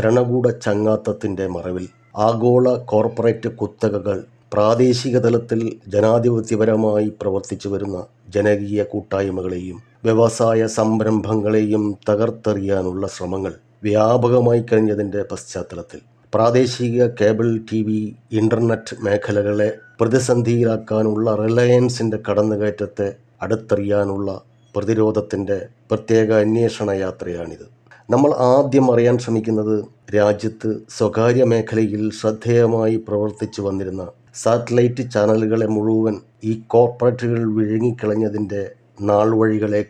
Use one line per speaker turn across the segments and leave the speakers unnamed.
ഭരണകൂട ചങ്ങാത്തത്തിൻ്റെ മറവിൽ ആഗോള കോർപ്പറേറ്റ് കുത്തകകൾ പ്രാദേശിക തലത്തിൽ ജനാധിപത്യപരമായി പ്രവർത്തിച്ചു വരുന്ന ജനകീയ കൂട്ടായ്മകളെയും വ്യവസായ സംരംഭങ്ങളെയും തകർത്തെറിയാനുള്ള ശ്രമങ്ങൾ വ്യാപകമായി കഴിഞ്ഞതിൻ്റെ പശ്ചാത്തലത്തിൽ പ്രാദേശിക കേബിൾ ടി വി ഇൻ്റർനെറ്റ് മേഖലകളെ പ്രതിസന്ധിയിലാക്കാനുള്ള റിലയൻസിൻ്റെ കടന്നുകയറ്റത്തെ അടുത്തെറിയാനുള്ള പ്രതിരോധത്തിൻ്റെ പ്രത്യേക അന്വേഷണ യാത്രയാണിത് നമ്മൾ ആദ്യം അറിയാൻ ശ്രമിക്കുന്നത് രാജ്യത്ത് സ്വകാര്യ മേഖലയിൽ ശ്രദ്ധേയമായി പ്രവർത്തിച്ചു വന്നിരുന്ന സാറ്റലൈറ്റ് ചാനലുകളെ മുഴുവൻ ഈ കോർപ്പറേറ്റുകൾ വിഴുങ്ങിക്കളഞ്ഞതിൻ്റെ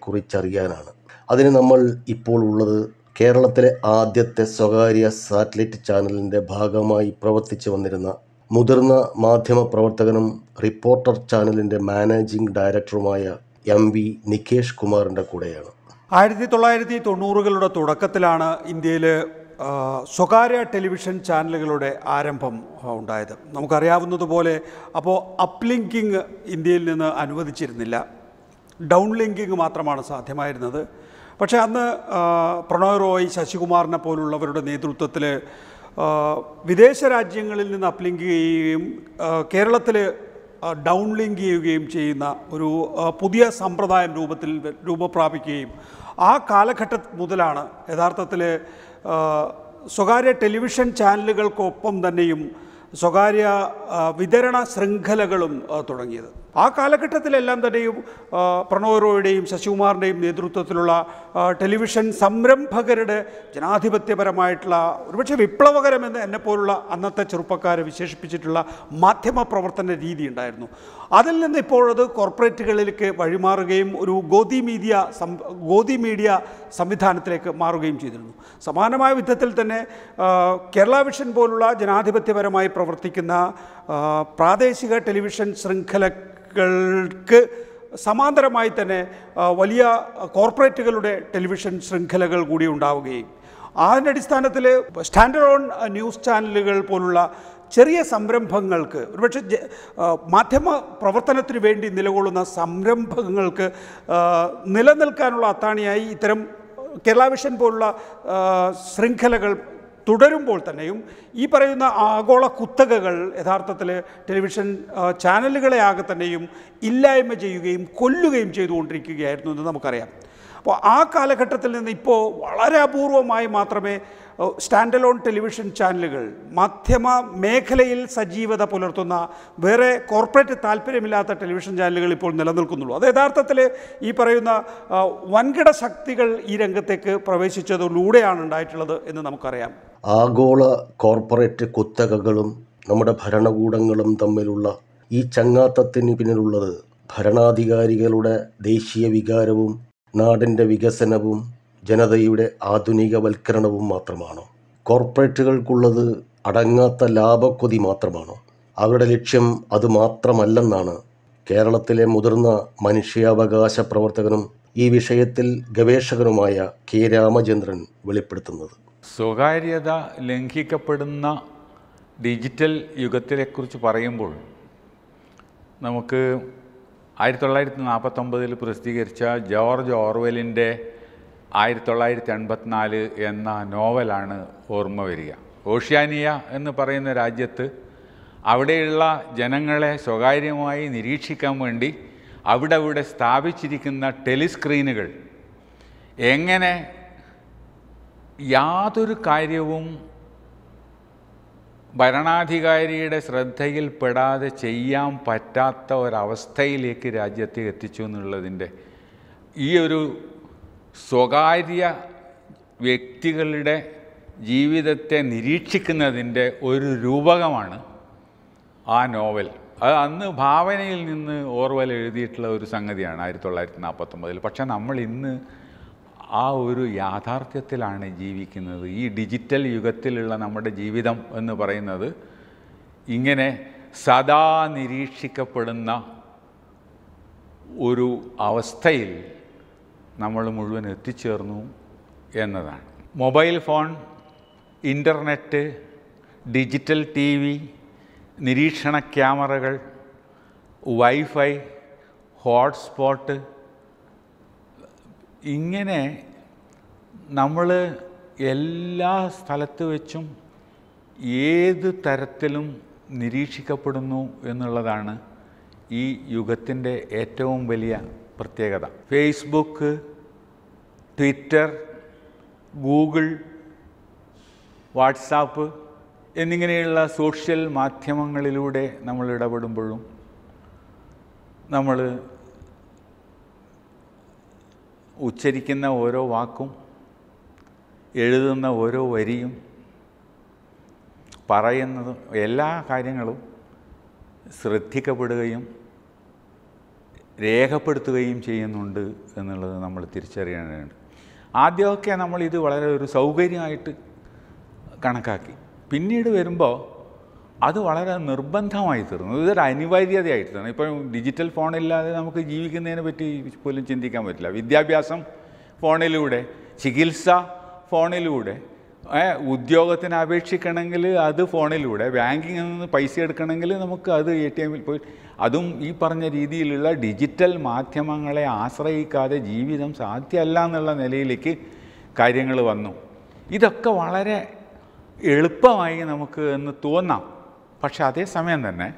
കുറിച്ചറിയാനാണ് അതിന് നമ്മൾ ഇപ്പോൾ ഉള്ളത് കേരളത്തിലെ ആദ്യത്തെ സ്വകാര്യ സാറ്റലൈറ്റ് ചാനലിൻ്റെ ഭാഗമായി പ്രവർത്തിച്ചു വന്നിരുന്ന മുതിർന്ന മാധ്യമ പ്രവർത്തകനും റിപ്പോർട്ടർ ചാനലിൻ്റെ മാനേജിംഗ് ഡയറക്ടറുമായ എം വി നികേഷ് കുമാറിൻ്റെ കൂടെയാണ്
ആയിരത്തി തൊള്ളായിരത്തി തൊണ്ണൂറുകളുടെ തുടക്കത്തിലാണ് ഇന്ത്യയിൽ സ്വകാര്യ ടെലിവിഷൻ ചാനലുകളുടെ ആരംഭം ഉണ്ടായത് നമുക്കറിയാവുന്നതുപോലെ അപ്പോൾ അപ്ലിങ്കിങ് ഇന്ത്യയിൽ നിന്ന് അനുവദിച്ചിരുന്നില്ല ഡൗൺ ലിങ്കിങ് മാത്രമാണ് സാധ്യമായിരുന്നത് പക്ഷേ അന്ന് പ്രണോയ് റോയ് ശശികുമാറിനെ പോലുള്ളവരുടെ നേതൃത്വത്തിൽ വിദേശ രാജ്യങ്ങളിൽ നിന്ന് അപ്ലിങ്ക് ചെയ്യുകയും കേരളത്തിൽ ഡൗൺ ലിങ്ക് ചെയ്യുകയും ചെയ്യുന്ന ഒരു പുതിയ സമ്പ്രദായം രൂപത്തിൽ രൂപപ്രാപിക്കുകയും ആ കാലഘട്ടം മുതലാണ് യഥാർത്ഥത്തിൽ സ്വകാര്യ ടെലിവിഷൻ ചാനലുകൾക്കൊപ്പം തന്നെയും സ്വകാര്യ വിതരണ ശൃംഖലകളും തുടങ്ങിയത് ആ കാലഘട്ടത്തിലെല്ലാം തന്നെയും പ്രണോയ് റോയുടെയും ശശികുമാറിൻ്റെയും നേതൃത്വത്തിലുള്ള ടെലിവിഷൻ സംരംഭകരുടെ ജനാധിപത്യപരമായിട്ടുള്ള ഒരുപക്ഷെ വിപ്ലവകരമെന്ന് എന്നെപ്പോലുള്ള അന്നത്തെ ചെറുപ്പക്കാരെ വിശേഷിപ്പിച്ചിട്ടുള്ള മാധ്യമ പ്രവർത്തന രീതി ഉണ്ടായിരുന്നു അതിൽ നിന്ന് ഇപ്പോഴത് കോർപ്പറേറ്റുകളിലേക്ക് വഴിമാറുകയും ഒരു ഗോതി മീഡിയ സം ഗോതി മീഡിയ സംവിധാനത്തിലേക്ക് മാറുകയും ചെയ്തിരുന്നു സമാനമായ വിധത്തിൽ തന്നെ കേരള വിഷൻ പോലുള്ള ജനാധിപത്യപരമായി പ്രവർത്തിക്കുന്ന പ്രാദേശിക ടെലിവിഷൻ ശൃംഖലകൾക്ക് സമാന്തരമായി തന്നെ വലിയ കോർപ്പറേറ്റുകളുടെ ടെലിവിഷൻ ശൃംഖലകൾ കൂടി ഉണ്ടാവുകയും അതിൻ്റെ അടിസ്ഥാനത്തിൽ സ്റ്റാൻഡേർഡ് ഓൺ ന്യൂസ് ചാനലുകൾ പോലുള്ള ചെറിയ സംരംഭങ്ങൾക്ക് ഒരുപക്ഷെ മാധ്യമ പ്രവർത്തനത്തിന് വേണ്ടി നിലകൊള്ളുന്ന സംരംഭങ്ങൾക്ക് നിലനിൽക്കാനുള്ള അത്താണിയായി ഇത്തരം കേരളാവിഷൻ പോലുള്ള ശൃംഖലകൾ തുടരുമ്പോൾ തന്നെയും ഈ പറയുന്ന ആഗോള കുത്തകകൾ യഥാർത്ഥത്തിൽ ടെലിവിഷൻ ചാനലുകളെ ആകെ തന്നെയും ഇല്ലായ്മ ചെയ്യുകയും കൊല്ലുകയും ചെയ്തുകൊണ്ടിരിക്കുകയായിരുന്നു എന്ന് നമുക്കറിയാം അപ്പോൾ ആ കാലഘട്ടത്തിൽ നിന്ന് ഇപ്പോൾ വളരെ അപൂർവമായി മാത്രമേ സ്റ്റാൻഡ് അലോൺ ടെലിവിഷൻ ചാനലുകൾ മാധ്യമ മേഖലയിൽ സജീവത പുലർത്തുന്ന വേറെ കോർപ്പറേറ്റ് താല്പര്യമില്ലാത്ത ടെലിവിഷൻ ചാനലുകൾ ഇപ്പോൾ നിലനിൽക്കുന്നുള്ളൂ അത് യഥാർത്ഥത്തിൽ ഈ പറയുന്ന വൻകിട ശക്തികൾ ഈ രംഗത്തേക്ക് പ്രവേശിച്ചതിലൂടെയാണ് ഉണ്ടായിട്ടുള്ളത് എന്ന് നമുക്കറിയാം
ആഗോള കോർപ്പറേറ്റ് കുത്തകകളും നമ്മുടെ ഭരണകൂടങ്ങളും തമ്മിലുള്ള ഈ ചങ്ങാത്തത്തിന് പിന്നിലുള്ളത് ഭരണാധികാരികളുടെ ദേശീയ വികാരവും നാടിൻ്റെ വികസനവും ജനതയുടെ ആധുനികവൽക്കരണവും മാത്രമാണോ കോർപ്പറേറ്റുകൾക്കുള്ളത് അടങ്ങാത്ത ലാഭക്കൊതി മാത്രമാണോ അവരുടെ ലക്ഷ്യം അത് മാത്രമല്ലെന്നാണ് കേരളത്തിലെ മുതിർന്ന മനുഷ്യാവകാശ പ്രവർത്തകനും ഈ വിഷയത്തിൽ ഗവേഷകനുമായ കെ രാമചന്ദ്രൻ വെളിപ്പെടുത്തുന്നത്
സ്വകാര്യത ലംഘിക്കപ്പെടുന്ന ഡിജിറ്റൽ യുഗത്തിനെക്കുറിച്ച് പറയുമ്പോൾ നമുക്ക് ആയിരത്തി തൊള്ളായിരത്തി നാൽപ്പത്തൊമ്പതിൽ പ്രസിദ്ധീകരിച്ച ജോർജ് ഓർവെലിൻ്റെ ആയിരത്തി തൊള്ളായിരത്തി അൻപത്തിനാല് എന്ന നോവലാണ് ഓർമ്മ വരിക ഓഷ്യാനിയ എന്ന് പറയുന്ന രാജ്യത്ത് അവിടെയുള്ള ജനങ്ങളെ സ്വകാര്യമായി നിരീക്ഷിക്കാൻ വേണ്ടി അവിടെ അവിടെ സ്ഥാപിച്ചിരിക്കുന്ന ടെലിസ്ക്രീനുകൾ എങ്ങനെ യാതൊരു കാര്യവും ഭരണാധികാരിയുടെ ശ്രദ്ധയിൽപ്പെടാതെ ചെയ്യാൻ പറ്റാത്ത ഒരവസ്ഥയിലേക്ക് രാജ്യത്തെ എത്തിച്ചു എന്നുള്ളതിൻ്റെ ഈ ഒരു സ്വകാര്യ വ്യക്തികളുടെ ജീവിതത്തെ നിരീക്ഷിക്കുന്നതിൻ്റെ ഒരു രൂപകമാണ് ആ നോവൽ അത് അന്ന് ഭാവനയിൽ നിന്ന് ഓർവൽ എഴുതിയിട്ടുള്ള ഒരു സംഗതിയാണ് ആയിരത്തി തൊള്ളായിരത്തി നാൽപ്പത്തൊമ്പതിൽ പക്ഷേ നമ്മൾ ഇന്ന് ആ ഒരു യാഥാർത്ഥ്യത്തിലാണ് ജീവിക്കുന്നത് ഈ ഡിജിറ്റൽ യുഗത്തിലുള്ള നമ്മുടെ ജീവിതം എന്ന് പറയുന്നത് ഇങ്ങനെ സദാ നിരീക്ഷിക്കപ്പെടുന്ന ഒരു അവസ്ഥയിൽ നമ്മൾ മുഴുവൻ എത്തിച്ചേർന്നു എന്നതാണ് mobile phone internet digital T V നിരീക്ഷണ ക്യാമറകൾ വൈഫൈ ഹോട്ട്സ്പോട്ട് ഇങ്ങനെ നമ്മൾ എല്ലാ സ്ഥലത്ത് വെച്ചും ഏത് തരത്തിലും നിരീക്ഷിക്കപ്പെടുന്നു എന്നുള്ളതാണ് ഈ യുഗത്തിൻ്റെ ഏറ്റവും വലിയ പ്രത്യേകത ഫേസ്ബുക്ക് ട്വിറ്റർ ഗൂഗിൾ വാട്സാപ്പ് എന്നിങ്ങനെയുള്ള സോഷ്യൽ മാധ്യമങ്ങളിലൂടെ നമ്മൾ ഇടപെടുമ്പോഴും നമ്മൾ ഉച്ചരിക്കുന്ന ഓരോ വാക്കും എഴുതുന്ന ഓരോ വരിയും പറയുന്നതും എല്ലാ കാര്യങ്ങളും ശ്രദ്ധിക്കപ്പെടുകയും രേഖപ്പെടുത്തുകയും ചെയ്യുന്നുണ്ട് എന്നുള്ളത് നമ്മൾ തിരിച്ചറിയേണ്ടതുണ്ട് ആദ്യമൊക്കെ നമ്മൾ ഇത് വളരെ ഒരു സൗകര്യമായിട്ട് കണക്കാക്കി പിന്നീട് വരുമ്പോൾ അത് വളരെ നിർബന്ധമായി തീർന്നു ഇതൊരു അനിവാര്യതയായിട്ട് തീർന്നു ഇപ്പം ഡിജിറ്റൽ ഫോണില്ലാതെ നമുക്ക് ജീവിക്കുന്നതിനെ പറ്റി പോലും ചിന്തിക്കാൻ പറ്റില്ല വിദ്യാഭ്യാസം ഫോണിലൂടെ ചികിത്സ ഫോണിലൂടെ ഉദ്യോഗത്തിന് അപേക്ഷിക്കണമെങ്കിൽ അത് ഫോണിലൂടെ ബാങ്കിങ്ങിൽ നിന്ന് പൈസ എടുക്കണമെങ്കിൽ നമുക്ക് അത് എ ടി എമ്മിൽ പോയി അതും ഈ പറഞ്ഞ രീതിയിലുള്ള ഡിജിറ്റൽ മാധ്യമങ്ങളെ ആശ്രയിക്കാതെ ജീവിതം സാധ്യമല്ല എന്നുള്ള നിലയിലേക്ക് കാര്യങ്ങൾ വന്നു ഇതൊക്കെ വളരെ എളുപ്പമായി നമുക്ക് എന്ന് തോന്നാം പക്ഷെ അതേസമയം തന്നെ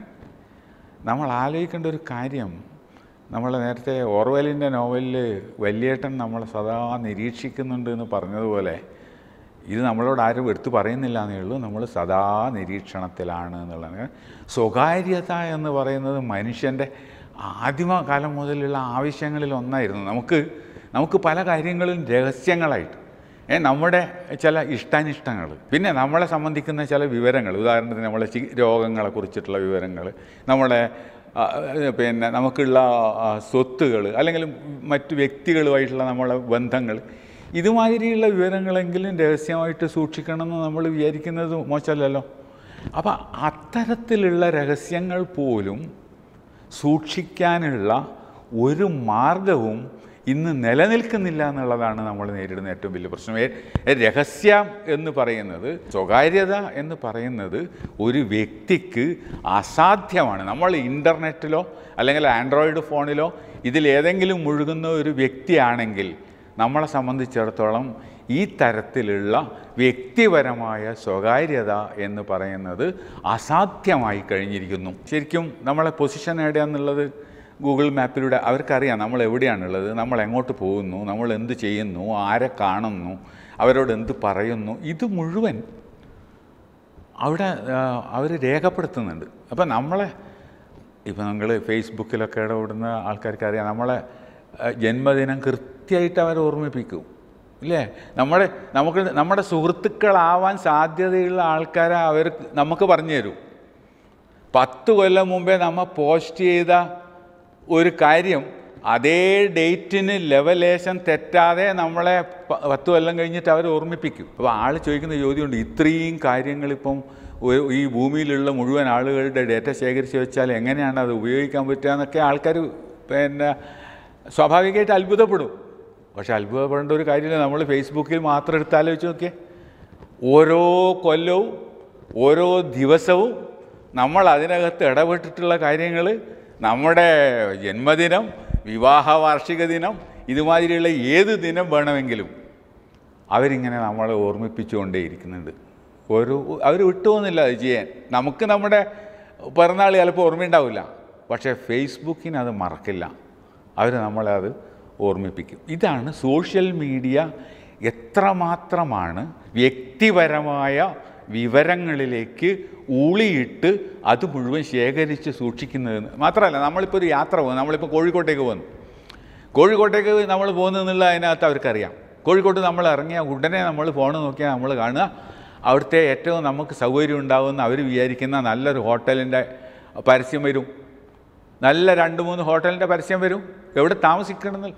നമ്മൾ ആലോചിക്കേണ്ട ഒരു കാര്യം നമ്മൾ നേരത്തെ ഓർവെലിൻ്റെ നോവലിൽ വല്യേട്ടൻ നമ്മളെ സദാ നിരീക്ഷിക്കുന്നുണ്ട് എന്ന് പറഞ്ഞതുപോലെ ഇത് നമ്മളോട് ആരും എടുത്തു പറയുന്നില്ല എന്നേ ഉള്ളൂ നമ്മൾ സദാ നിരീക്ഷണത്തിലാണ് എന്നുള്ളത് സ്വകാര്യത എന്ന് പറയുന്നത് മനുഷ്യൻ്റെ ആദിമകാലം മുതലുള്ള ആവശ്യങ്ങളിൽ ഒന്നായിരുന്നു നമുക്ക് നമുക്ക് പല കാര്യങ്ങളും രഹസ്യങ്ങളായിട്ട് ഏ നമ്മുടെ ചില ഇഷ്ടാനിഷ്ടങ്ങൾ പിന്നെ നമ്മളെ സംബന്ധിക്കുന്ന ചില വിവരങ്ങൾ ഉദാഹരണത്തിന് നമ്മളെ രോഗങ്ങളെ കുറിച്ചിട്ടുള്ള വിവരങ്ങൾ നമ്മളെ പിന്നെ നമുക്കുള്ള സ്വത്തുകൾ അല്ലെങ്കിൽ മറ്റു വ്യക്തികളുമായിട്ടുള്ള നമ്മളെ ബന്ധങ്ങൾ ഇതുമാതിരിയുള്ള വിവരങ്ങളെങ്കിലും രഹസ്യമായിട്ട് സൂക്ഷിക്കണമെന്ന് നമ്മൾ വിചാരിക്കുന്നത് മോശമല്ലല്ലോ അപ്പം അത്തരത്തിലുള്ള രഹസ്യങ്ങൾ പോലും സൂക്ഷിക്കാനുള്ള ഒരു മാർഗവും ഇന്ന് നിലനിൽക്കുന്നില്ല എന്നുള്ളതാണ് നമ്മൾ നേരിടുന്ന ഏറ്റവും വലിയ പ്രശ്നം രഹസ്യം എന്ന് പറയുന്നത് സ്വകാര്യത എന്ന് പറയുന്നത് ഒരു വ്യക്തിക്ക് അസാധ്യമാണ് നമ്മൾ ഇൻ്റർനെറ്റിലോ അല്ലെങ്കിൽ ആൻഡ്രോയിഡ് ഫോണിലോ ഇതിലേതെങ്കിലും മുഴുകുന്ന ഒരു വ്യക്തിയാണെങ്കിൽ നമ്മളെ സംബന്ധിച്ചിടത്തോളം ഈ തരത്തിലുള്ള വ്യക്തിപരമായ സ്വകാര്യത എന്ന് പറയുന്നത് അസാധ്യമായി കഴിഞ്ഞിരിക്കുന്നു ശരിക്കും നമ്മളെ പൊസിഷൻ എവിടെയാണെന്നുള്ളത് ഗൂഗിൾ മാപ്പിലൂടെ അവർക്കറിയാം നമ്മൾ എവിടെയാണുള്ളത് നമ്മൾ എങ്ങോട്ട് പോകുന്നു നമ്മൾ എന്ത് ചെയ്യുന്നു ആരെ കാണുന്നു അവരോട് എന്ത് പറയുന്നു ഇത് മുഴുവൻ അവിടെ അവർ രേഖപ്പെടുത്തുന്നുണ്ട് അപ്പം നമ്മളെ ഇപ്പം നിങ്ങൾ ഫേസ്ബുക്കിലൊക്കെ ഇടപെടുന്ന ആൾക്കാർക്ക് അറിയാം നമ്മളെ ജന്മദിനം കൃത്യം കൃത്യമായിട്ട് അവർ ഓർമ്മിപ്പിക്കും ഇല്ലേ നമ്മുടെ നമുക്ക് നമ്മുടെ സുഹൃത്തുക്കളാവാൻ സാധ്യതയുള്ള ആൾക്കാരെ അവർ നമുക്ക് പറഞ്ഞു തരും പത്ത് കൊല്ലം മുമ്പേ നമ്മൾ പോസ്റ്റ് ചെയ്ത ഒരു കാര്യം അതേ ഡേറ്റിന് ലെവലേഷൻ തെറ്റാതെ നമ്മളെ പത്ത് കൊല്ലം കഴിഞ്ഞിട്ട് അവർ ഓർമ്മിപ്പിക്കും അപ്പോൾ ആൾ ചോദിക്കുന്ന ചോദ്യമുണ്ട് ഇത്രയും കാര്യങ്ങളിപ്പം ഈ ഭൂമിയിലുള്ള മുഴുവൻ ആളുകളുടെ ഡേറ്റ ശേഖരിച്ച് വെച്ചാൽ എങ്ങനെയാണ് അത് ഉപയോഗിക്കാൻ പറ്റുക എന്നൊക്കെ ആൾക്കാർ പിന്നെ സ്വാഭാവികമായിട്ട് അത്ഭുതപ്പെടും പക്ഷേ അത്ഭുതപ്പെടേണ്ട ഒരു കാര്യമില്ല നമ്മൾ ഫേസ്ബുക്കിൽ മാത്രം എടുത്താലോചിച്ച് നോക്കിയേ ഓരോ കൊല്ലവും ഓരോ ദിവസവും നമ്മൾ അതിനകത്ത് ഇടപെട്ടിട്ടുള്ള കാര്യങ്ങൾ നമ്മുടെ ജന്മദിനം വിവാഹ വാർഷിക ദിനം ഇതുമാതിരിയുള്ള ഏത് ദിനം വേണമെങ്കിലും അവരിങ്ങനെ നമ്മളെ ഓർമ്മിപ്പിച്ചുകൊണ്ടേയിരിക്കുന്നുണ്ട് ഒരു അവർ വിട്ടുപോകുന്നില്ല അത് ചെയ്യാൻ നമുക്ക് നമ്മുടെ പിറന്നാൾ ചിലപ്പോൾ ഓർമ്മയുണ്ടാവില്ല പക്ഷേ ഫേസ്ബുക്കിന് അത് മറക്കില്ല അവർ നമ്മളെ അത് ഓർമ്മിപ്പിക്കും ഇതാണ് സോഷ്യൽ മീഡിയ എത്രമാത്രമാണ് വ്യക്തിപരമായ വിവരങ്ങളിലേക്ക് ഊളിയിട്ട് അത് മുഴുവൻ ശേഖരിച്ച് സൂക്ഷിക്കുന്നതെന്ന് മാത്രമല്ല നമ്മളിപ്പോൾ ഒരു യാത്ര പോകുന്നു നമ്മളിപ്പോൾ കോഴിക്കോട്ടേക്ക് പോകുന്നു കോഴിക്കോട്ടേക്ക് നമ്മൾ പോകുന്നതെന്നുള്ള അതിനകത്ത് അവർക്കറിയാം കോഴിക്കോട്ട് നമ്മൾ ഇറങ്ങിയ ഉടനെ നമ്മൾ ഫോൺ നോക്കിയാൽ നമ്മൾ കാണുക അവിടുത്തെ ഏറ്റവും നമുക്ക് സൗകര്യം ഉണ്ടാകുമെന്ന് അവർ വിചാരിക്കുന്ന നല്ലൊരു ഹോട്ടലിൻ്റെ പരസ്യം വരും നല്ല രണ്ട് മൂന്ന് ഹോട്ടലിൻ്റെ പരസ്യം വരും എവിടെ താമസിക്കണമെന്ന്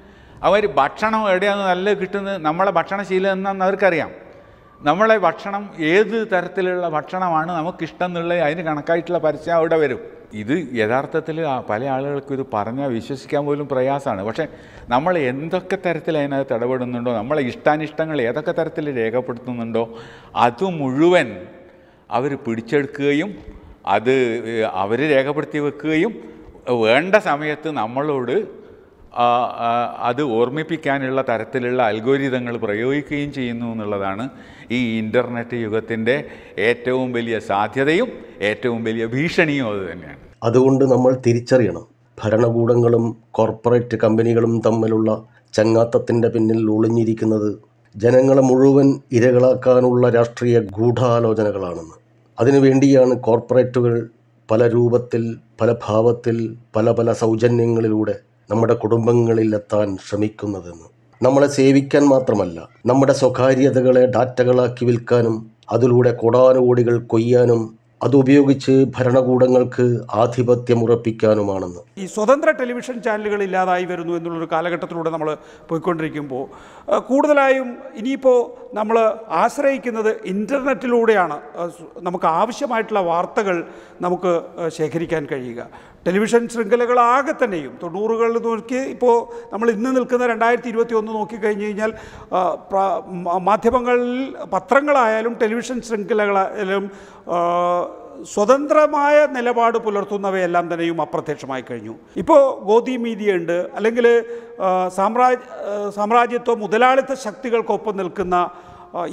അവർ ഭക്ഷണം എവിടെയാണ് നല്ല കിട്ടുന്നത് നമ്മളെ ഭക്ഷണശീലം എന്നാന്ന് അവർക്കറിയാം നമ്മളെ ഭക്ഷണം ഏത് തരത്തിലുള്ള ഭക്ഷണമാണ് നമുക്കിഷ്ടം എന്നുള്ളത് അതിന് കണക്കായിട്ടുള്ള പരസ്യം അവിടെ വരും ഇത് യഥാർത്ഥത്തിൽ പല ആളുകൾക്കും ഇത് പറഞ്ഞാൽ വിശ്വസിക്കാൻ പോലും പ്രയാസമാണ് പക്ഷേ നമ്മൾ എന്തൊക്കെ തരത്തിൽ അതിനകത്ത് ഇടപെടുന്നുണ്ടോ നമ്മളെ ഇഷ്ടാനിഷ്ടങ്ങൾ ഏതൊക്കെ തരത്തിൽ രേഖപ്പെടുത്തുന്നുണ്ടോ അത് മുഴുവൻ അവർ പിടിച്ചെടുക്കുകയും അത് അവർ രേഖപ്പെടുത്തി വെക്കുകയും വേണ്ട സമയത്ത് നമ്മളോട് അത് ഓർമ്മിപ്പിക്കാനുള്ള തരത്തിലുള്ള അൽഗോരിതങ്ങൾ പ്രയോഗിക്കുകയും ചെയ്യുന്നു എന്നുള്ളതാണ് ഈ ഇൻ്റർനെറ്റ് യുഗത്തിൻ്റെ ഏറ്റവും വലിയ സാധ്യതയും ഏറ്റവും വലിയ
ഭീഷണിയും അത് തന്നെയാണ് അതുകൊണ്ട് നമ്മൾ തിരിച്ചറിയണം ഭരണകൂടങ്ങളും കോർപ്പറേറ്റ് കമ്പനികളും തമ്മിലുള്ള ചങ്ങാത്തത്തിൻ്റെ പിന്നിൽ ഒളിഞ്ഞിരിക്കുന്നത് ജനങ്ങളെ മുഴുവൻ ഇരകളാക്കാനുള്ള രാഷ്ട്രീയ ഗൂഢാലോചനകളാണെന്ന് അതിനുവേണ്ടിയാണ് കോർപ്പറേറ്റുകൾ പല രൂപത്തിൽ പല ഭാവത്തിൽ പല പല സൗജന്യങ്ങളിലൂടെ നമ്മുടെ കുടുംബങ്ങളിലെത്താൻ ശ്രമിക്കുന്നതെന്ന് നമ്മളെ സേവിക്കാൻ മാത്രമല്ല നമ്മുടെ സ്വകാര്യതകളെ ഡാറ്റകളാക്കി വിൽക്കാനും അതിലൂടെ കോടാനുകോടികൾ കൊയ്യാനും അതുപയോഗിച്ച് ഭരണകൂടങ്ങൾക്ക് ആധിപത്യം ഉറപ്പിക്കാനുമാണെന്ന്
ഈ സ്വതന്ത്ര ടെലിവിഷൻ ചാനലുകൾ ഇല്ലാതായി വരുന്നു എന്നുള്ളൊരു കാലഘട്ടത്തിലൂടെ നമ്മൾ പോയിക്കൊണ്ടിരിക്കുമ്പോൾ കൂടുതലായും ഇനിയിപ്പോൾ നമ്മൾ ആശ്രയിക്കുന്നത് ഇൻ്റർനെറ്റിലൂടെയാണ് നമുക്ക് ആവശ്യമായിട്ടുള്ള വാർത്തകൾ നമുക്ക് ശേഖരിക്കാൻ കഴിയുക ടെലിവിഷൻ ശൃംഖലകളാകെ തന്നെയും തൊണ്ണൂറുകളിൽ നോക്കി ഇപ്പോൾ നമ്മൾ ഇന്ന് നിൽക്കുന്ന രണ്ടായിരത്തി ഇരുപത്തി ഒന്ന് നോക്കിക്കഴിഞ്ഞ് കഴിഞ്ഞാൽ മാധ്യമങ്ങളിൽ പത്രങ്ങളായാലും ടെലിവിഷൻ ശൃംഖലകളായാലും സ്വതന്ത്രമായ നിലപാട് പുലർത്തുന്നവയെല്ലാം തന്നെയും അപ്രത്യക്ഷമായി കഴിഞ്ഞു ഇപ്പോൾ ഗോതി മീഡിയ ഉണ്ട് അല്ലെങ്കിൽ സാമ്രാജ് സാമ്രാജ്യത്വ മുതലാളിത്ത ശക്തികൾക്കൊപ്പം നിൽക്കുന്ന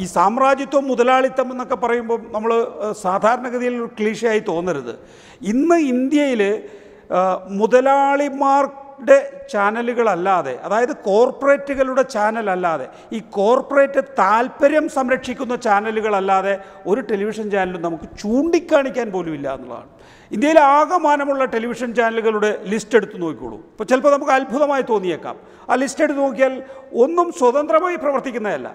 ഈ സാമ്രാജ്യത്വം മുതലാളിത്തം എന്നൊക്കെ പറയുമ്പോൾ നമ്മൾ സാധാരണഗതിയിൽ ഒരു ക്ലീശയായി തോന്നരുത് ഇന്ന് ഇന്ത്യയിൽ മുതലാളിമാർ ടെ ചാനലുകളല്ലാതെ അതായത് കോർപ്പറേറ്റുകളുടെ ചാനലല്ലാതെ ഈ കോർപ്പറേറ്റ് താല്പര്യം സംരക്ഷിക്കുന്ന ചാനലുകളല്ലാതെ ഒരു ടെലിവിഷൻ ചാനലും നമുക്ക് ചൂണ്ടിക്കാണിക്കാൻ പോലും ഇല്ല എന്നുള്ളതാണ് ഇന്ത്യയിലെ ആകമാനമുള്ള ടെലിവിഷൻ ചാനലുകളുടെ ലിസ്റ്റ് എടുത്ത് നോക്കിക്കോളൂ ഇപ്പോൾ ചിലപ്പോൾ നമുക്ക് അത്ഭുതമായി തോന്നിയേക്കാം ആ ലിസ്റ്റ് എടുത്ത് നോക്കിയാൽ ഒന്നും സ്വതന്ത്രമായി പ്രവർത്തിക്കുന്നതല്ല